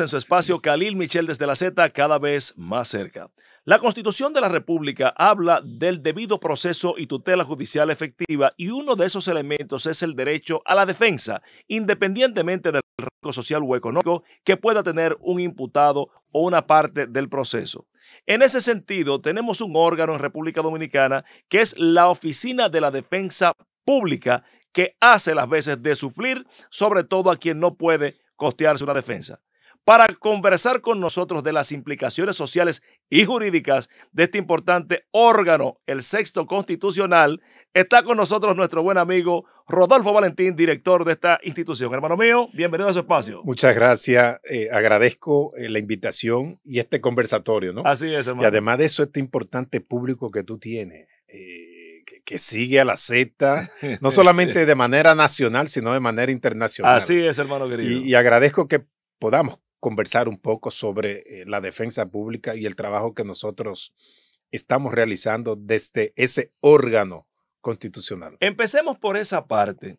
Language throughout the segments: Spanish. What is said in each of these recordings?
en su espacio Khalil Michel desde la Z cada vez más cerca. La Constitución de la República habla del debido proceso y tutela judicial efectiva y uno de esos elementos es el derecho a la defensa, independientemente del rango social o económico que pueda tener un imputado o una parte del proceso. En ese sentido, tenemos un órgano en República Dominicana que es la Oficina de la Defensa Pública que hace las veces de sufrir, sobre todo a quien no puede costearse una defensa para conversar con nosotros de las implicaciones sociales y jurídicas de este importante órgano, el sexto constitucional, está con nosotros nuestro buen amigo Rodolfo Valentín, director de esta institución. Hermano mío, bienvenido a su espacio. Muchas gracias, eh, agradezco eh, la invitación y este conversatorio, ¿no? Así es, hermano. Y además de eso, este importante público que tú tienes. Eh, que sigue a la Z, no solamente de manera nacional, sino de manera internacional. Así es, hermano querido. y agradezco que podamos conversar un poco sobre eh, la defensa pública y el trabajo que nosotros estamos realizando desde ese órgano constitucional. Empecemos por esa parte.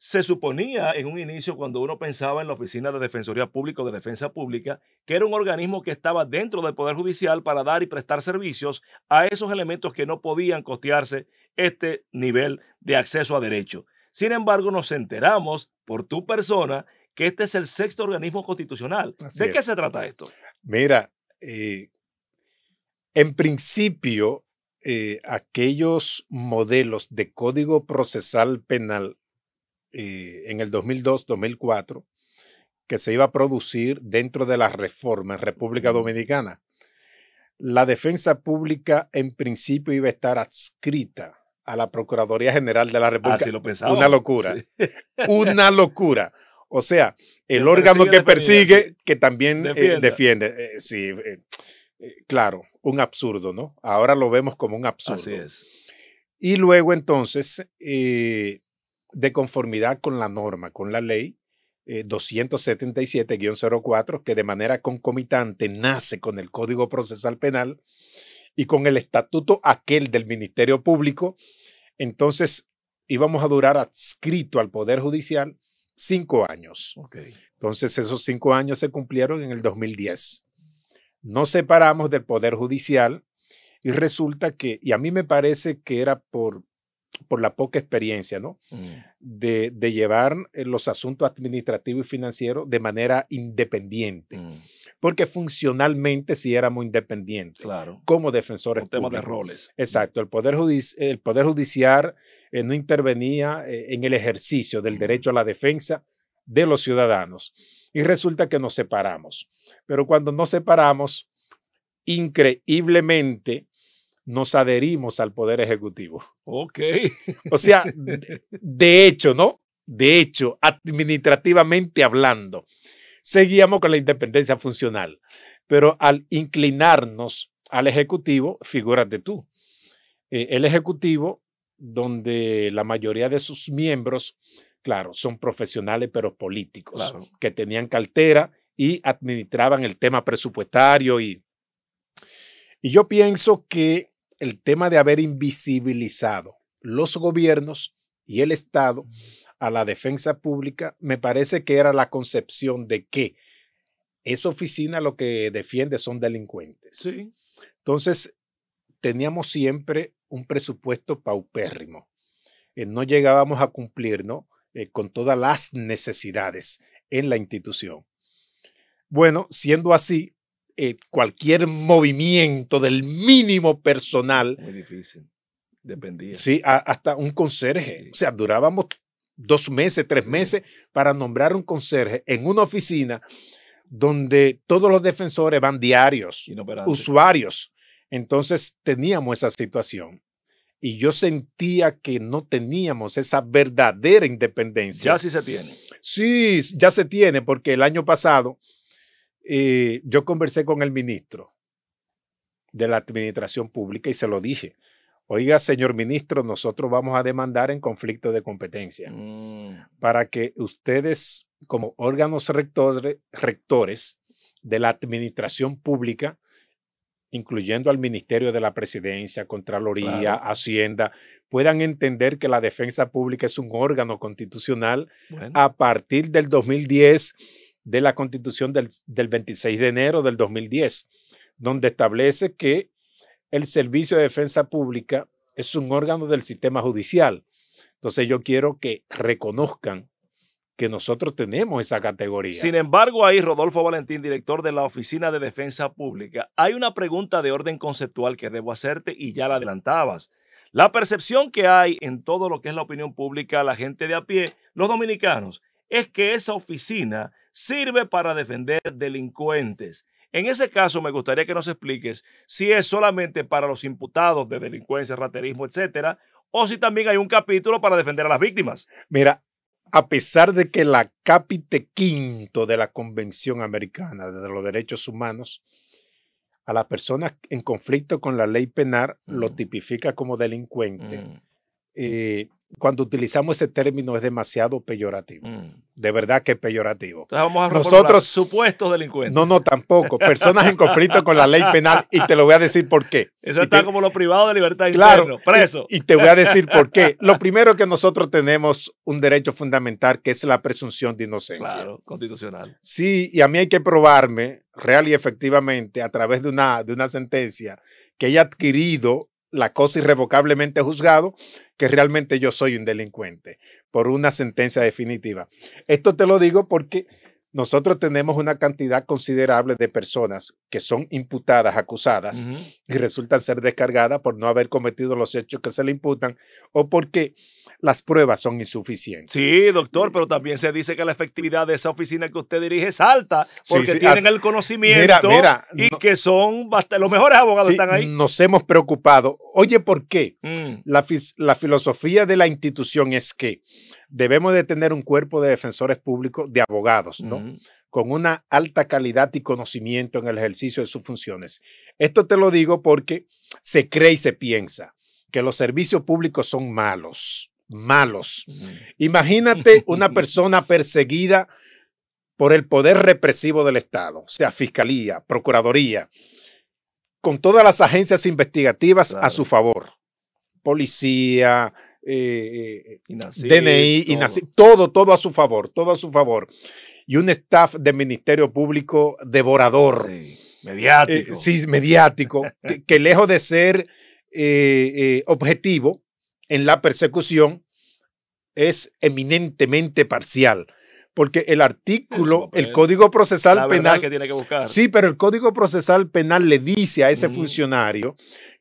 Se suponía en un inicio, cuando uno pensaba en la Oficina de Defensoría Pública o de Defensa Pública, que era un organismo que estaba dentro del Poder Judicial para dar y prestar servicios a esos elementos que no podían costearse este nivel de acceso a derecho. Sin embargo, nos enteramos por tu persona que este es el sexto organismo constitucional. ¿De qué se trata esto? Mira, eh, en principio, eh, aquellos modelos de código procesal penal eh, en el 2002-2004 que se iba a producir dentro de la reforma en República Dominicana. La defensa pública en principio iba a estar adscrita a la Procuraduría General de la República. Así lo pensaba. Una locura. Una locura. O sea, el órgano que persigue, que también eh, defiende. Eh, sí, eh, claro, un absurdo, ¿no? Ahora lo vemos como un absurdo. Así es. Y luego entonces, de conformidad con la norma, con la ley, 277-04, que de manera concomitante nace con el Código Procesal Penal y con el estatuto aquel del Ministerio Público, entonces íbamos a durar adscrito al Poder Judicial cinco años. Entonces esos cinco años se cumplieron en el 2010. Nos separamos del Poder Judicial y resulta que, y a mí me parece que era por, por la poca experiencia, ¿no? Mm. De, de, llevar eh, los asuntos administrativos y financieros de manera independiente. Mm. Porque funcionalmente sí éramos independientes. Claro. Como defensores. Un tema de roles. Exacto. El Poder, el poder Judicial eh, no intervenía eh, en el ejercicio del derecho a la defensa de los ciudadanos. Y resulta que nos separamos. Pero cuando nos separamos, increíblemente nos adherimos al Poder Ejecutivo. Ok. O sea, de, hecho, ¿no? De hecho, administrativamente hablando, seguíamos con la independencia funcional. Pero al inclinarnos al Ejecutivo, figúrate tú, eh, el Ejecutivo donde la mayoría de sus miembros, claro, son profesionales pero políticos, que tenían cartera y administraban el tema presupuestario y, y yo pienso que el tema de haber invisibilizado los gobiernos y el Estado a la defensa pública, me parece que era la concepción de que esa oficina lo que defiende son delincuentes. Entonces, teníamos siempre un presupuesto paupérrimo. Eh, no llegábamos a cumplir eh, con todas las necesidades en la institución. Bueno, siendo así, eh, cualquier movimiento del mínimo personal. Muy difícil. Dependía. Sí, hasta un conserje. O sea, durábamos dos meses, tres meses para nombrar un conserje en una oficina donde todos los defensores van diarios, usuarios, entonces teníamos esa situación y yo sentía que no teníamos esa verdadera independencia. Ya sí se tiene. Sí, ya se tiene, porque el año pasado eh, yo conversé con el ministro de la Administración Pública y se lo dije. Oiga, señor ministro, nosotros vamos a demandar en conflicto de competencia mm. para que ustedes, como órganos rectores de la Administración Pública, incluyendo al Ministerio de la Presidencia, Contraloría, Hacienda, puedan entender que la defensa pública es un órgano constitucional a partir del 2010, de la constitución del, del 26 de enero del 2010, donde establece que el Servicio de Defensa Pública es un órgano del sistema judicial. Entonces yo quiero que reconozcan que nosotros tenemos esa categoría. Sin embargo, ahí Rodolfo Valentín, director de la Oficina de Defensa Pública, hay una pregunta de orden conceptual que debo hacerte y ya la adelantabas. La percepción que hay en todo lo que es la opinión pública, la gente de a pie, los dominicanos, es que esa oficina sirve para defender delincuentes. En ese caso, me gustaría que nos expliques si es solamente para los imputados de delincuencia, raterismo, etcétera, o si también hay un capítulo para defender a las víctimas. Mira, a pesar de que la capite quinto de la Convención Americana de los Derechos Humanos a las personas en conflicto con la ley penal lo tipifica como delincuente. Mm. Eh, cuando utilizamos ese término es demasiado peyorativo. Mm. De verdad que es peyorativo. Entonces vamos a Nosotros, supuestos delincuentes. No, no, tampoco. Personas en conflicto con la ley penal y te lo voy a decir por qué. Eso está como lo privado de libertad claro, interno, preso. Y, te voy a decir por qué. Lo primero que nosotros tenemos un derecho fundamental que es la presunción de inocencia. Claro, constitucional. Sí, y a mí hay que probarme real y efectivamente a través de una, de una sentencia que haya adquirido la cosa irrevocablemente juzgado que realmente yo soy un delincuente por una sentencia definitiva. Esto te lo digo porque nosotros tenemos una cantidad considerable de personas que son imputadas, acusadas, y resultan ser descargadas por no haber cometido los hechos que se le imputan o porque las pruebas son insuficientes. Sí, doctor, pero también se dice que la efectividad de esa oficina que usted dirige es alta porque tienen el conocimiento y que son los mejores abogados están ahí. Nos hemos preocupado. Oye, ¿por qué? Mm. La, filosofía de la institución es que debemos de tener un cuerpo de defensores públicos de abogados, ¿no? con una alta calidad y conocimiento en el ejercicio de sus funciones. Esto te lo digo porque se cree y se piensa que los servicios públicos son malos, malos. Imagínate una persona perseguida por el poder represivo del Estado, sea fiscalía, procuraduría, con todas las agencias investigativas a su favor, policía, eh, DNI, todo, todo a su favor, todo a su favor y un staff del Ministerio Público devorador. Sí, mediático. Eh, sí, mediático, que, lejos de ser eh, eh, objetivo en la persecución, es eminentemente parcial. Porque el artículo, pues, el Código Procesal Penal. tiene Sí, pero el Código Procesal Penal le dice a ese mm. funcionario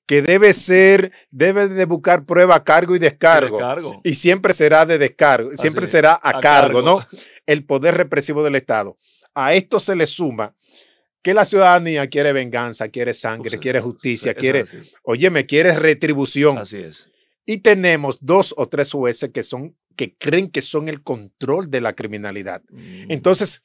que debe ser, debe de buscar prueba a cargo y descargo. Y siempre será de descargo, siempre será a, cargo, ¿no? El poder represivo del Estado. A esto se le suma que la ciudadanía quiere venganza, quiere sangre, quiere justicia, quiere, oye, me quiere retribución. Así es. Y tenemos dos o tres jueces que son, que creen que son el control de la criminalidad. Mm. Entonces,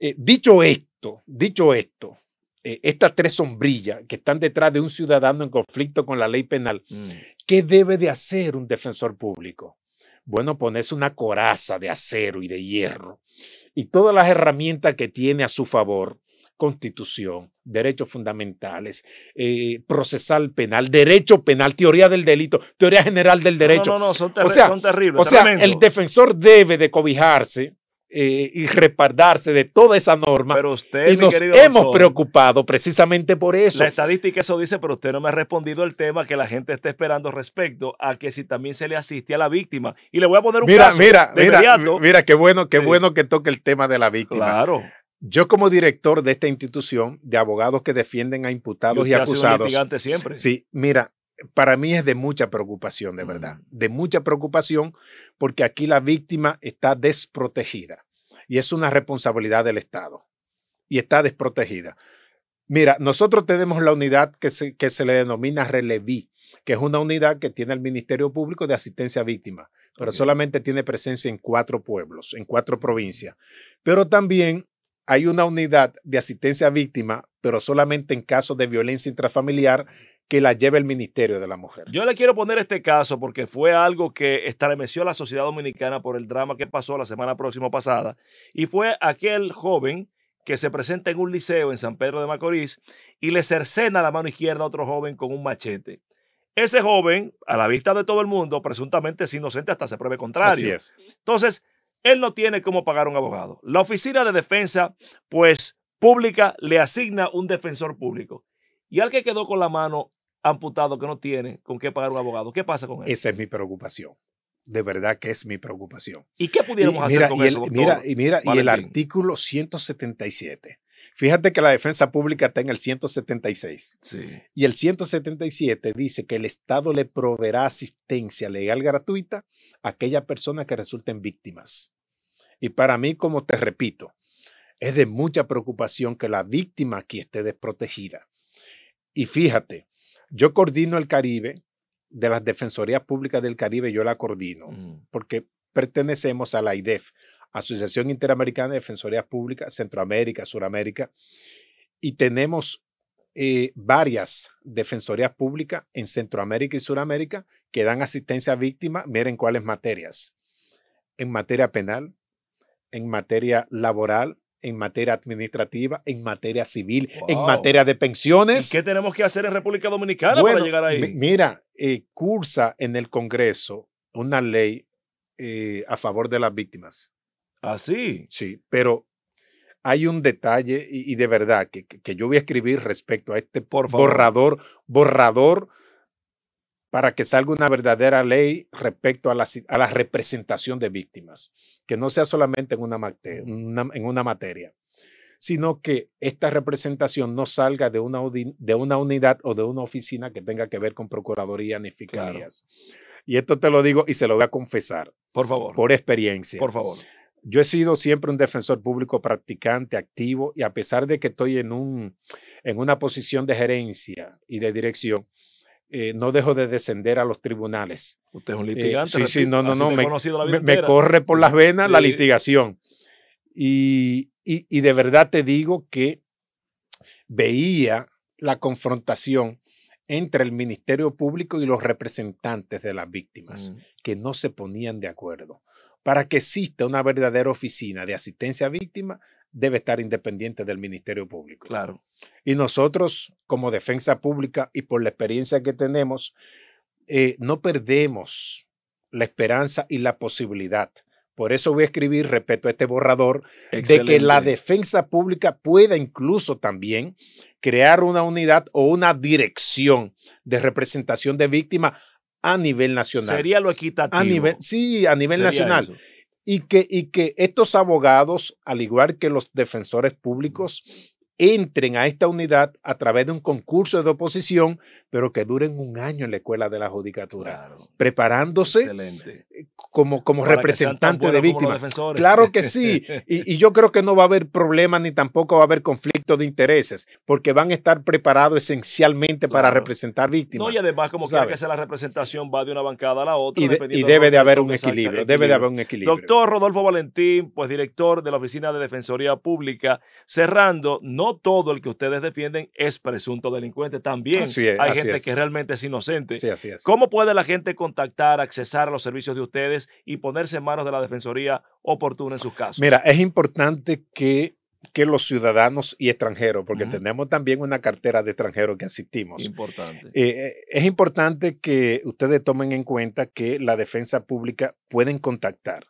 eh, dicho esto, dicho esto, eh, estas tres sombrillas que están detrás de un ciudadano en conflicto con la ley penal, mm. ¿qué debe de hacer un defensor público? Bueno, ponerse una coraza de acero y de hierro y todas las herramientas que tiene a su favor, constitución, derechos fundamentales, eh, procesal penal, derecho penal, teoría del delito, teoría general del derecho. No, no, son, terribles. O sea, el defensor debe de cobijarse eh, y respaldarse de toda esa norma. Pero usted, y nos hemos preocupado precisamente por eso. La estadística eso dice, pero usted no me ha respondido el tema que la gente está esperando respecto a que si también se le asiste a la víctima. Y le voy a poner un mira, caso mira, de mira, Mira, qué bueno, qué bueno que toque el tema de la víctima. Claro. Yo como director de esta institución de abogados que defienden a imputados y, y acusados. Siempre. Sí, mira, para mí es de mucha preocupación, de verdad, mm. de mucha preocupación, porque aquí la víctima está desprotegida y es una responsabilidad del Estado y está desprotegida. Mira, nosotros tenemos la unidad que se, le denomina Relevi, que es una unidad que tiene el Ministerio Público de Asistencia a Víctimas, pero solamente tiene presencia en cuatro pueblos, en cuatro provincias. Pero también hay una unidad de asistencia a víctimas, pero solamente en casos de violencia intrafamiliar que la lleve el Ministerio de la Mujer. Yo le quiero poner este caso porque fue algo que estremeció a la sociedad dominicana por el drama que pasó la semana próxima pasada y fue aquel joven que se presenta en un liceo en San Pedro de Macorís y le cercena la mano izquierda a otro joven con un machete. Ese joven, a la vista de todo el mundo, presuntamente es inocente hasta se pruebe contrario. Así es. Entonces, él no tiene cómo pagar un abogado. La oficina de defensa, pues, pública le asigna un defensor público. Y al que quedó con la mano amputado, que no tiene con qué pagar un abogado, ¿qué pasa con él? Esa es mi preocupación. De verdad que es mi preocupación. ¿Y qué pudiéramos hacer con y eso? mira, y mira, y el artículo 177. Fíjate que la defensa pública está en el 176. Y el 177 dice que el Estado le proveerá asistencia legal gratuita a aquellas personas que resulten víctimas. Y para mí, como te repito, es de mucha preocupación que la víctima aquí esté desprotegida. Y fíjate, yo coordino el Caribe, de las Defensorías Públicas del Caribe, yo la coordino, porque pertenecemos a la IDEF, Asociación Interamericana de Defensorías Públicas, Centroamérica, Suramérica, y tenemos eh, varias defensorías públicas en Centroamérica y Suramérica que dan asistencia a víctimas, miren cuáles materias, en materia penal, en materia laboral, en materia administrativa, en materia civil, en materia de pensiones. qué tenemos que hacer en República Dominicana para llegar ahí? Mira, eh, cursa en el Congreso una ley eh, a favor de las víctimas. ¿Ah, sí? Sí, pero hay un detalle y, de verdad que, que, yo voy a escribir respecto a este Por borrador, borrador para que salga una verdadera ley respecto a la, representación de víctimas, que no sea solamente en una, materia, sino que esta representación no salga de una, unidad o de una oficina que tenga que ver con Procuraduría ni Fiscalías. Y esto te lo digo y se lo voy a confesar. Por favor. Por experiencia. Por favor. Yo he sido siempre un defensor público practicante, activo, y a pesar de que estoy en una posición de gerencia y de dirección, eh, no dejo de descender a los tribunales. Usted es un eh, litigante. sí, sí, no, no, no. Me, corre por las venas la litigación. Y, de verdad te digo que veía la confrontación entre el Ministerio Público y los representantes de las víctimas, mm. que no se ponían de acuerdo. Para que exista una verdadera oficina de asistencia a víctimas, debe estar independiente del Ministerio Público. Claro. Y nosotros, como defensa pública y por la experiencia que tenemos, eh, no perdemos la esperanza y la posibilidad. Por eso voy a escribir, respeto a este borrador, de que la defensa pública pueda incluso también crear una unidad o una dirección de representación de víctimas a nivel nacional. Sería lo equitativo. A nivel, sí, a nivel nacional y que, y que estos abogados, al igual que los defensores públicos, entren a esta unidad a través de un concurso de oposición, pero que duren un año en la escuela de la judicatura, preparándose Excelente como, como representante de víctimas. Claro que sí. Y, y, yo creo que no va a haber problema ni tampoco va a haber conflicto de intereses, porque van a estar preparados esencialmente para representar víctimas. y además, como que la representación, va de una bancada a la otra. Y, debe de, haber un equilibrio, debe de haber un equilibrio. Doctor Rodolfo Valentín, pues director de la Oficina de Defensoría Pública, cerrando, no todo el que ustedes defienden es presunto delincuente, también hay gente que realmente es inocente. ¿Cómo puede la gente contactar, accesar a los servicios de ustedes? y ponerse en manos de la Defensoría oportuna en sus casos. Mira, es importante que los ciudadanos y extranjeros, porque tenemos también una cartera de extranjeros que asistimos. Importante. Eh, eh, es importante que ustedes tomen en cuenta que la defensa pública pueden contactar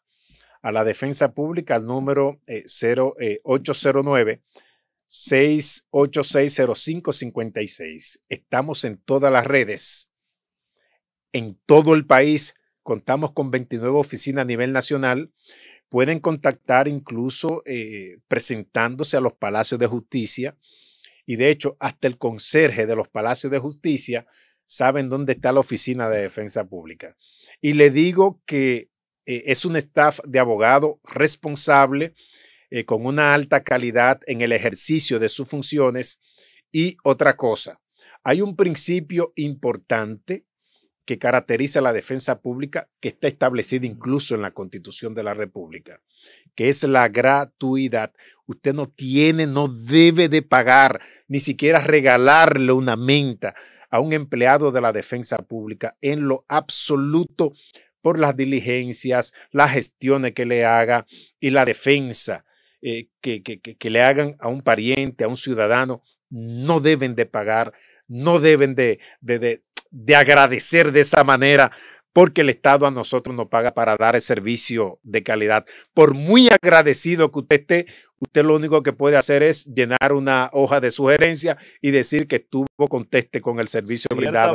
a la defensa pública al número 0809 eh, 6860556. Estamos en todas las redes, en todo el país Contamos con 29 oficinas a nivel nacional. Pueden contactar incluso eh, presentándose a los palacios de justicia. Y de hecho, hasta el conserje de los palacios de justicia saben dónde está la oficina de defensa pública. Y le digo que eh, es un staff de abogado responsable, eh, con una alta calidad en el ejercicio de sus funciones. Y otra cosa, hay un principio importante que caracteriza la defensa pública que está establecida incluso en la Constitución de la República, que es la gratuidad. Usted no tiene, no debe de pagar, ni siquiera regalarle una menta a un empleado de la defensa pública en lo absoluto por las diligencias, las gestiones que le haga y la defensa eh, que, le hagan a un pariente, a un ciudadano, no deben de pagar, no deben de de agradecer de esa manera porque el Estado a nosotros nos paga para dar el servicio de calidad. Por muy agradecido que usted esté, usted lo único que puede hacer es llenar una hoja de sugerencia y decir que estuvo conteste con el servicio brindado.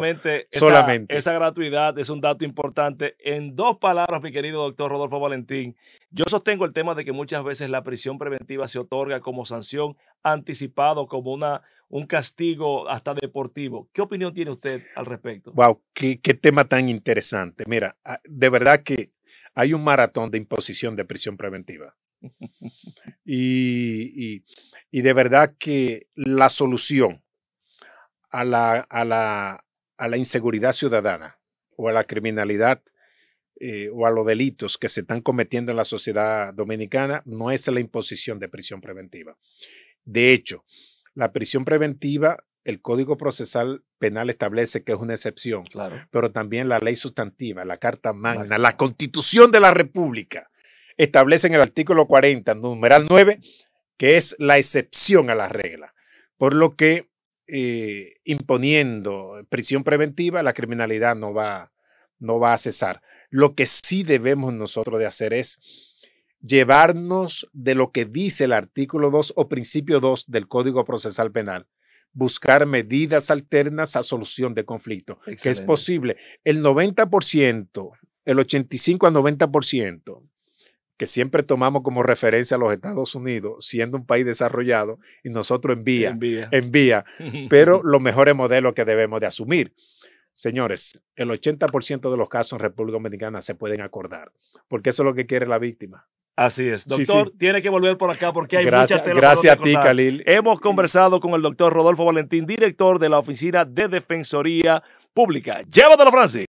Esa, Esa gratuidad es un dato importante. En dos palabras, mi querido doctor Rodolfo Valentín, yo sostengo el tema de que muchas veces la prisión preventiva se otorga como sanción anticipado, como una, un castigo hasta deportivo. ¿Qué opinión tiene usted al respecto? Wow, qué tema tan interesante. Mira, ah, de verdad que hay un maratón de imposición de prisión preventiva. y, de verdad que la solución a la, a la, inseguridad ciudadana o a la criminalidad eh, o a los delitos que se están cometiendo en la sociedad dominicana no es la imposición de prisión preventiva. De hecho, la prisión preventiva, el Código Procesal Penal establece que es una excepción, claro. pero también la ley sustantiva, la Carta Magna, la Constitución de la República establece en el artículo 40, numeral 9, que es la excepción a la regla, por lo que eh, imponiendo prisión preventiva, la criminalidad no va, no va a cesar. Lo que sí debemos nosotros de hacer es llevarnos de lo que dice el artículo 2 o principio 2 del Código Procesal Penal, buscar medidas alternas a solución de conflicto, que es posible. El 90%, el 85 al 90% que siempre tomamos como referencia a los Estados Unidos, siendo un país desarrollado, y nosotros envía, envía, envía pero los mejores modelos que debemos de asumir. Señores, el 80% de los casos en República Dominicana se pueden acordar, porque eso es lo que quiere la víctima. Así es. Doctor, tiene que volver por acá porque hay gracias, mucha Gracias a ti, Khalil. Hemos conversado con el doctor Rodolfo Valentín, director de la Oficina de Defensoría Pública. Llévatelo, Francis.